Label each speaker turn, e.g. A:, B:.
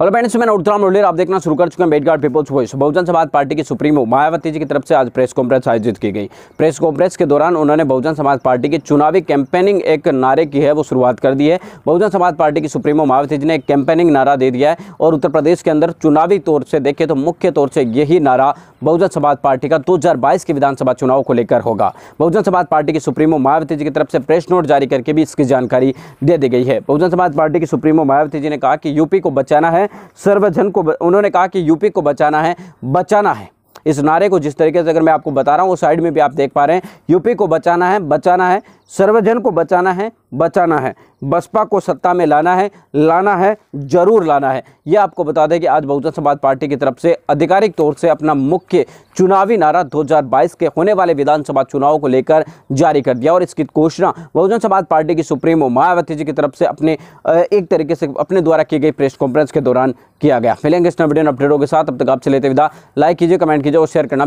A: hello friends मैं उत्तराम लोलेर आप देखना शुरू कर चुके हैं बेटगार्ड पीपल्स वॉइस बहुजन समाज पार्टी की सुप्रीमो मायावती जी की तरफ से आज प्रेस कॉन्फ्रेंस आयोजित की गई प्रेस कॉन्फ्रेंस के दौरान उन्होंने बहुजन समाज पार्टी की चुनावी कैंपेनिंग एक नारे की है वो शुरुआत कर दी है बहुजन समाज पार्टी की सुप्रीमो मायावती जी ने एक कैंपेनिंग नारा दे दिया है और उत्तर प्रदेश के अंदर चुनावी तौर से देखे तो मुख्य तौर से यही नारा बहुजन समाज पार्टी का दो के विधानसभा चुनाव को लेकर होगा बहुजन समाज पार्टी की सुप्रीमो मायावती जी की तरफ से प्रेस नोट जारी करके भी इसकी जानकारी दे दी गई है बहुजन समाज पार्टी की सुप्रीमो मायावती जी ने कहा कि यूपी को बचाना है सर्वजन को उन्होंने कहा कि यूपी को बचाना है बचाना है इस नारे को जिस तरीके से अगर मैं आपको बता रहा हूँ वो साइड में भी आप देख पा रहे हैं यूपी को बचाना है बचाना है सर्वजन को बचाना है बचाना है बसपा को सत्ता में लाना है लाना है जरूर लाना है यह आपको बता दें कि आज बहुजन समाज पार्टी की तरफ से आधिकारिक तौर से अपना मुख्य चुनावी नारा 2022 के होने वाले विधानसभा चुनाव को लेकर जारी कर दिया और इसकी घोषणा बहुजन समाज पार्टी की सुप्रीमो मायावती जी की तरफ से अपने एक तरीके से अपने द्वारा की गई प्रेस कॉन्फ्रेंस के दौरान किया गया मिलेंगे इस नीडियो अपडेटों के साथ अब तक आप चले लेते विदा लाइक कीजिए कमेंट कीजिए और शेयर करना